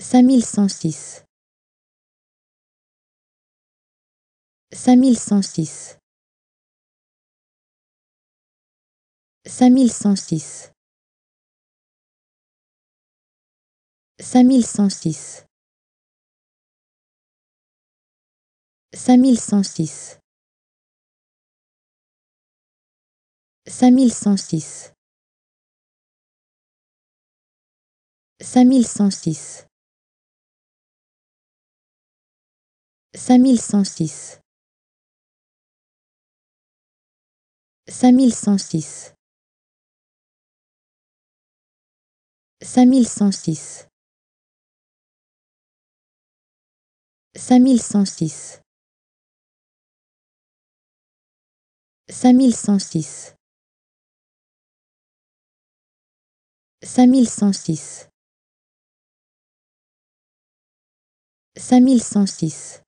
5106 5106 5106 5106 5106 5106 5106 5106 5106 5106 5106 5106 5106 5106